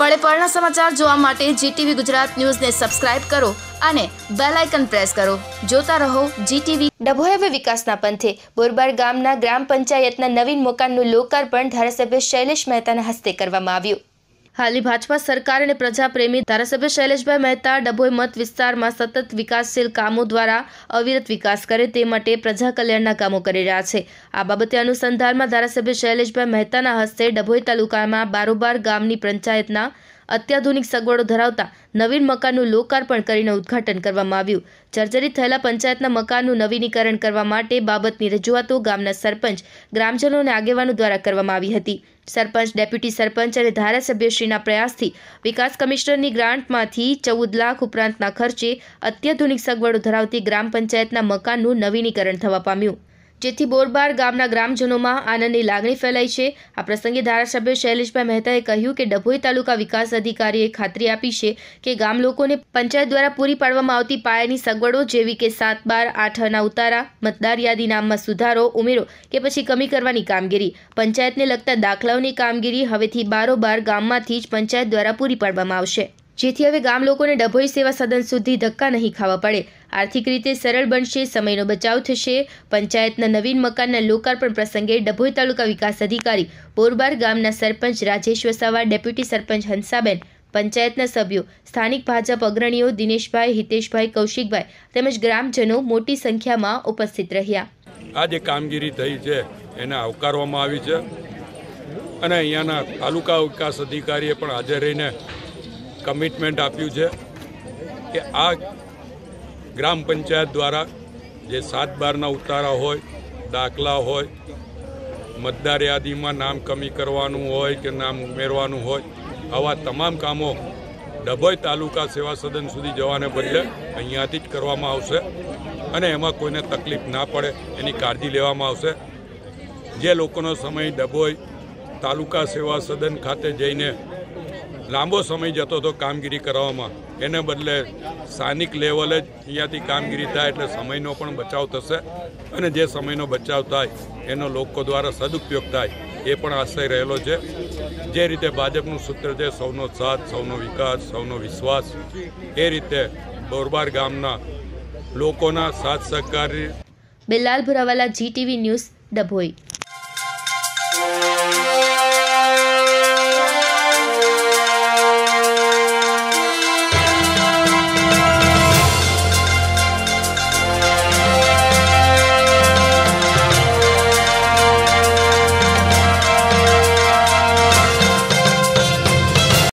પળે પળના સમાચાર જોવા માટે જીટીવી ગુજરાત ન્યૂઝને સબસ્ક્રાઇબ કરો અને બેલ આઇકન પ્રેસ કરો જોતા રહો જીટીવી ડભોઈ હવે વિકાસના પંથે બોરબાર ગામના ગ્રામ પંચાયતના નવીન મકાનનું લોકાર્પણ ધારાસભ્ય શૈલેષ મહેતાના હસ્તે કરવામાં આવ્યું હાલની ભાજપા સરકાર અને પ્રજાપ્રેમી ધારાસભ્ય શૈલેષભાઈ મહેતા ડભોઈ મત વિસ્તારમાં સતત વિકાસશીલ કામો દ્વારા અવિરત વિકાસ કરે તે માટે પ્રજા કલ્યાણના કામો કરી રહ્યા છે આ બાબતે અનુસંધાનમાં ધારાસભ્ય શૈલેષભાઈ મહેતાના હસ્તે ડભોઈ તાલુકામાં બારોબાર ગામની પંચાયતના અત્યાધુનિક સગવડો ધરાવતા નવીન મકાનનું લોકાર્પણ કરીને ઉદ્ઘાટન કરવામાં આવ્યું જર્જરિત થયેલા પંચાયતના મકાનનું નવીનીકરણ કરવા માટે બાબતની રજૂઆતો ગામના સરપંચ ગ્રામજનો અને આગેવાનો દ્વારા કરવામાં આવી હતી સરપંચ ડેપ્યુટી સરપંચ અને ધારાસભ્યશ્રીના પ્રયાસથી વિકાસ કમિશનરની ગ્રાન્ટમાંથી ચૌદ લાખ ઉપરાંતના ખર્ચે અત્યાધુનિક સગવડો ધરાવતી ગ્રામ પંચાયતના મકાનનું નવીનીકરણ થવા પામ્યું જેથી બોરબાર ગામના ગ્રામજનોમાં આનંદની લાગણી ફેલાઈ છે આ પ્રસંગે ધારાસભ્ય શૈલેષભાઈ મહેતાએ કહ્યું કે ડભોઈ તાલુકા વિકાસ અધિકારીએ ખાતરી આપી છે કે ગામ લોકોને પંચાયત દ્વારા પૂરી પાડવામાં આવતી પાયાની સગવડો જેવી કે સાત બાર આઠ અના ઉતારા મતદાર યાદી નામમાં સુધારો ઉમેરો કે પછી કમી કરવાની કામગીરી પંચાયતને લગતા દાખલાઓની કામગીરી હવેથી બારોબાર ગામમાંથી જ પંચાયત દ્વારા પૂરી પાડવામાં આવશે જેથી હવે ગામ લોકોને ડભોઈ સેવા સદન સુધી ધક્કા નહીં ખાવા પડે આર્થિક રીતે સરળ બનશે સમયનો બચાવ થશે પંચાયતના નવીન મકાનના લોકાર્પણ પ્રસંગે ડભોઈ તાલુકા વિકાસ અધિકારી બોરબાર ગામના સરપંચ રાજેશ વસાવા ડેપ્યુટી સરપંચ હંસાબેન પંચાયતના સભ્યો સ્થાનિક ભાજપ અગ્રણીઓ દિનેશભાઈ હિતેશભાઈ કૌશિકભાઈ તેમજ ગ્રામજનો મોટી સંખ્યામાં ઉપસ્થિત રહ્યા આ જે કામગીરી થઈ છે એને આવકારવામાં આવી છે અને અહીંયાના તાલુકા વિકાસ અધિકારીએ પણ હાજર રહીને કમિટમેન્ટ આપ્યું છે કે આ ગ્રામ પંચાયત દ્વારા જે સાત બારના ઉતારા હોય દાખલા હોય મતદાર યાદીમાં નામ કમી કરવાનું હોય કે નામ ઉમેરવાનું હોય આવા તમામ કામો ડભોઈ તાલુકા સેવા સદન સુધી જવાને બદલે અહીંયાથી જ કરવામાં આવશે અને એમાં કોઈને તકલીફ ના પડે એની કાળજી લેવામાં આવશે જે લોકોનો સમય ડભોઈ તાલુકા સેવા સદન ખાતે જઈને લાંબો સમય જતો હતો કામગીરી કરવામાં એને બદલે સ્થાનિક લેવલે જ અહીંયાથી કામગીરી થાય એટલે સમયનો પણ બચાવ થશે અને જે સમયનો બચાવ થાય એનો લોકો દ્વારા સદુપયોગ થાય એ પણ આશય રહેલો છે જે રીતે ભાજપનું સૂત્ર છે સૌનો સાથ સૌનો વિકાસ સૌનો વિશ્વાસ એ રીતે બોરબાર ગામના લોકોના સાથ સહકારી બિલાલ ભુરાવાલા જીટીવી ન્યૂઝ ડભોઈ